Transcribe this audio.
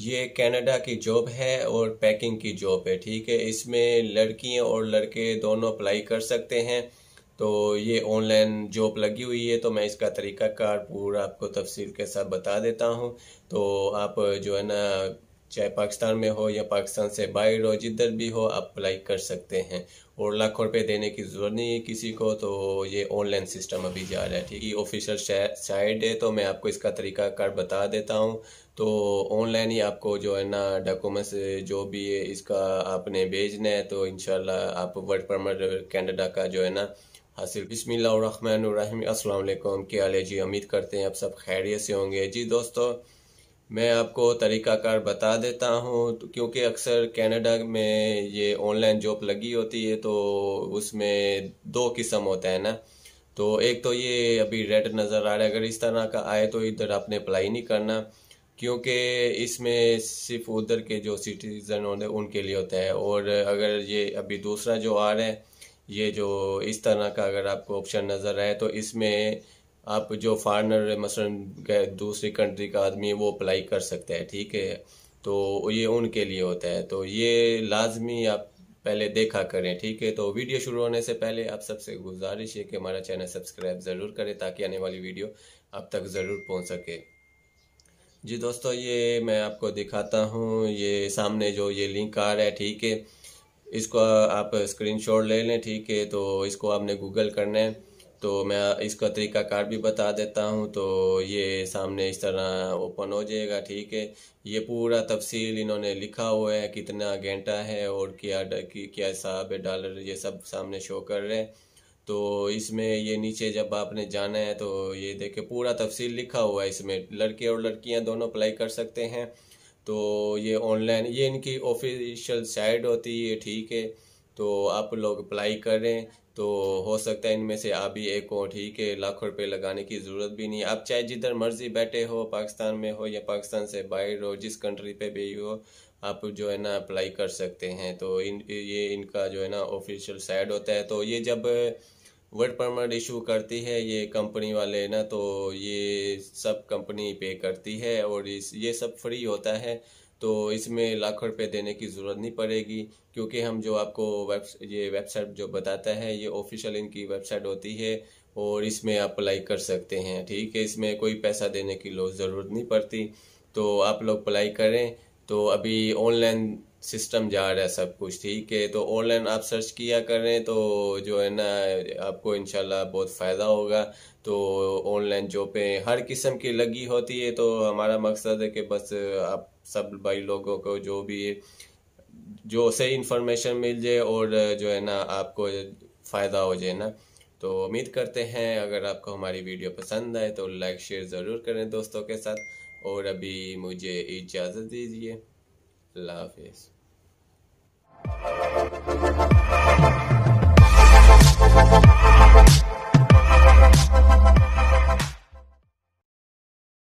ये कनाडा की जॉब है और पैकिंग की जॉब है ठीक है इसमें लड़कियां और लड़के दोनों अप्लाई कर सकते हैं तो ये ऑनलाइन जॉब लगी हुई है तो मैं इसका तरीक़ाकार पूरा आपको तफसील के साथ बता देता हूँ तो आप जो है ना चाहे पाकिस्तान में हो या पाकिस्तान से बाहर हो जिधर भी हो आप अप्लाई कर सकते हैं और लाखों रुपये देने की ज़रूरत नहीं है किसी को तो ये ऑनलाइन सिस्टम अभी जा रहा है ठीक है ऑफिशियल साइट है तो मैं आपको इसका तरीका कार बता देता हूँ तो ऑनलाइन ही आपको जो है ना डॉक्यूमेंट्स जो भी है इसका आपने भेजना है तो इन आप वर्क परमिट कैनेडा का जो है ना हासिल बिसमीम असल क्या जी उम्मीद करते हैं आप सब खैरियत से होंगे जी दोस्तों मैं आपको तरीकाकार बता देता हूँ तो क्योंकि अक्सर कनाडा में ये ऑनलाइन जॉब लगी होती है तो उसमें दो किस्म होता है ना तो एक तो ये अभी रेड नज़र आ रहा है अगर इस तरह का आए तो इधर आपने अप्लाई नहीं करना क्योंकि इसमें सिर्फ उधर के जो सिटीज़न होते हैं उनके लिए होता है और अगर ये अभी दूसरा जो आ रहा है ये जो इस तरह का अगर आपको ऑप्शन नज़र आए तो इसमें आप जो फॉरनर मसलन दूसरी कंट्री का आदमी है वो अप्लाई कर सकता है ठीक है तो ये उनके लिए होता है तो ये लाजमी आप पहले देखा करें ठीक है तो वीडियो शुरू होने से पहले आप सबसे गुजारिश है कि हमारा चैनल सब्सक्राइब ज़रूर करें ताकि आने वाली वीडियो आप तक ज़रूर पहुंच सके जी दोस्तों ये मैं आपको दिखाता हूँ ये सामने जो ये लिंक आ रहा है ठीक है इसको आप स्क्रीनशॉट ले लें ठीक है तो इसको आपने गूगल करना है तो मैं इसका तरीका कार भी बता देता हूँ तो ये सामने इस तरह ओपन हो जाएगा ठीक है ये पूरा तफसील इन्होंने लिखा हुआ है कितना घंटा है और क्या क्या हिसाब है डॉलर ये सब सामने शो कर रहे हैं तो इसमें ये नीचे जब आपने जाना है तो ये देखे पूरा तफसील लिखा हुआ है इसमें लड़के और लड़कियाँ दोनों अप्लाई कर सकते हैं तो ये ऑनलाइन ये इनकी ऑफिशियल साइट होती है ठीक है तो आप लोग अप्लाई करें तो हो सकता है इनमें से आप भी एक हो ठीक है लाखों रुपए लगाने की ज़रूरत भी नहीं आप चाहे जिधर मर्जी बैठे हो पाकिस्तान में हो या पाकिस्तान से बाहर हो जिस कंट्री पे भी हो आप जो है ना अप्लाई कर सकते हैं तो इन ये इनका जो है ना ऑफिशियल साइड होता है तो ये जब वर्क परमिट इशू करती है ये कंपनी वाले ना तो ये सब कंपनी पे करती है और इस ये सब फ्री होता है तो इसमें लाखों रुपये देने की ज़रूरत नहीं पड़ेगी क्योंकि हम जो आपको वेब ये वेबसाइट जो बताता है ये ऑफिशियल इनकी वेबसाइट होती है और इसमें आप अप्लाई कर सकते हैं ठीक है इसमें कोई पैसा देने की ज़रूरत नहीं पड़ती तो आप लोग अप्लाई करें तो अभी ऑनलाइन सिस्टम जा रहा है सब कुछ ठीक है तो ऑनलाइन आप सर्च किया करें तो जो है ना आपको इनशाला बहुत फ़ायदा होगा तो ऑनलाइन जॉबें हर किस्म की लगी होती है तो हमारा मकसद है कि बस आप सब भाई लोगों को जो भी जो सही इन्फॉर्मेशन मिल जाए और जो है ना आपको फ़ायदा हो जाए ना तो उम्मीद करते हैं अगर आपको हमारी वीडियो पसंद आए तो लाइक शेयर ज़रूर करें दोस्तों के साथ और अभी मुझे इजाज़त दीजिए अल्लाह हाफिज़ Thank you.